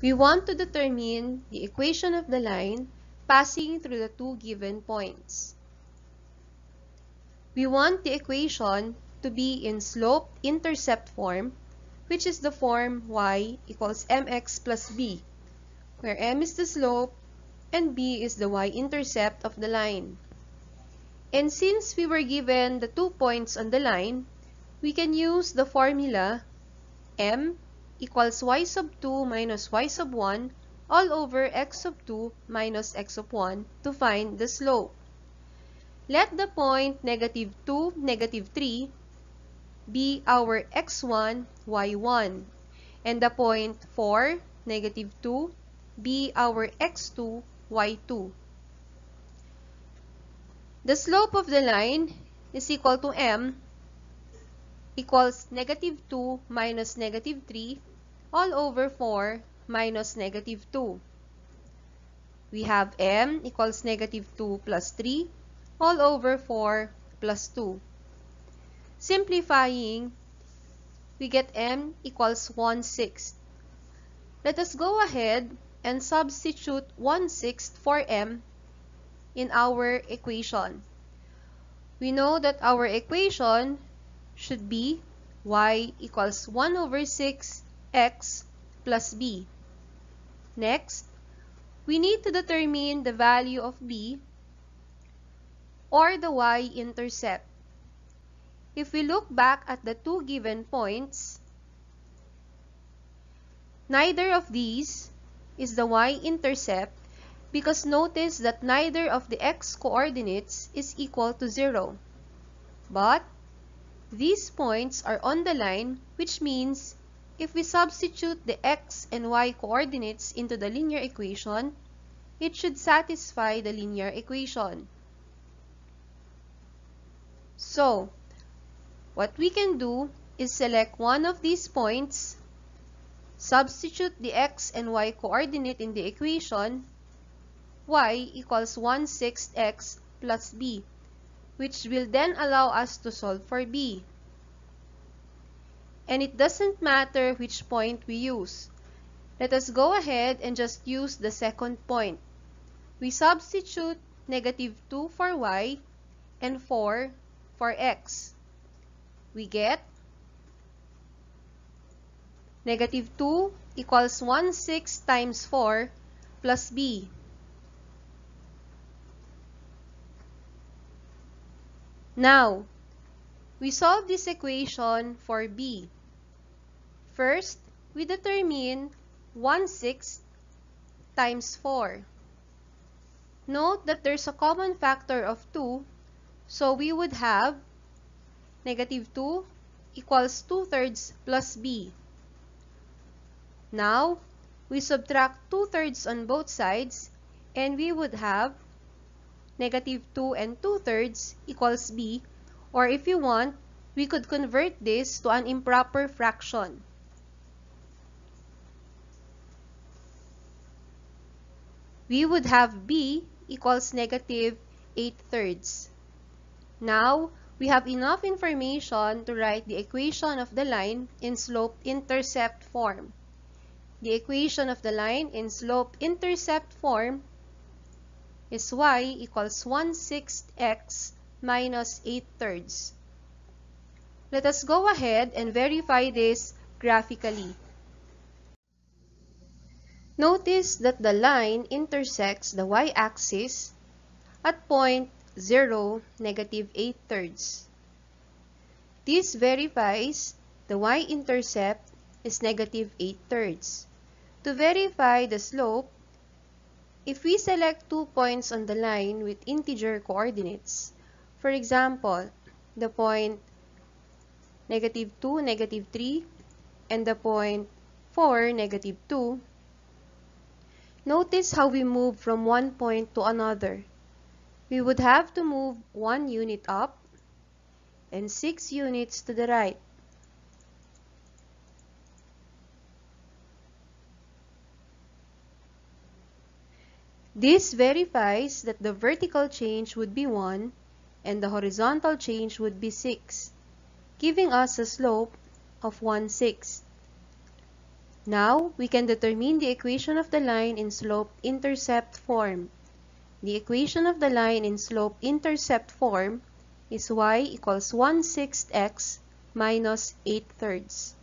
We want to determine the equation of the line passing through the two given points. We want the equation to be in slope-intercept form, which is the form y equals mx plus b, where m is the slope and b is the y-intercept of the line. And since we were given the two points on the line, we can use the formula m equals y sub 2 minus y sub 1 all over x sub 2 minus x sub 1 to find the slope. Let the point negative 2, negative 3 be our x1, y1, and the point 4, negative 2 be our x2, y2. The slope of the line is equal to m equals negative 2 minus negative 3 all over 4 minus negative 2. We have m equals negative 2 plus 3 all over 4 plus 2. Simplifying, we get m equals 1 sixth. Let us go ahead and substitute 1 sixth for m in our equation. We know that our equation should be y equals 1 over 6 x plus b. Next, we need to determine the value of b or the y-intercept. If we look back at the two given points, neither of these is the y-intercept because notice that neither of the x-coordinates is equal to 0. But, these points are on the line which means if we substitute the x and y coordinates into the linear equation, it should satisfy the linear equation. So, what we can do is select one of these points, substitute the x and y coordinate in the equation, y equals 1 6 x plus b, which will then allow us to solve for b and it doesn't matter which point we use. Let us go ahead and just use the second point. We substitute negative 2 for y and 4 for x. We get negative 2 equals 1 6 times 4 plus b. Now, we solve this equation for b. First, we determine 1 6 times 4. Note that there's a common factor of 2, so we would have negative 2 equals 2 thirds plus b. Now, we subtract 2 thirds on both sides, and we would have negative 2 and 2 thirds equals b, or if you want, we could convert this to an improper fraction. we would have b equals negative 8 thirds. Now, we have enough information to write the equation of the line in slope-intercept form. The equation of the line in slope-intercept form is y equals 1 sixth x minus 8 thirds. Let us go ahead and verify this graphically. Notice that the line intersects the y-axis at point 0, negative 8 thirds. This verifies the y-intercept is negative 8 thirds. To verify the slope, if we select two points on the line with integer coordinates, for example, the point negative 2, negative 3, and the point 4, negative 2, Notice how we move from one point to another. We would have to move 1 unit up and 6 units to the right. This verifies that the vertical change would be 1 and the horizontal change would be 6, giving us a slope of 1 6. Now, we can determine the equation of the line in slope-intercept form. The equation of the line in slope-intercept form is y equals 1 6 x minus 8 thirds.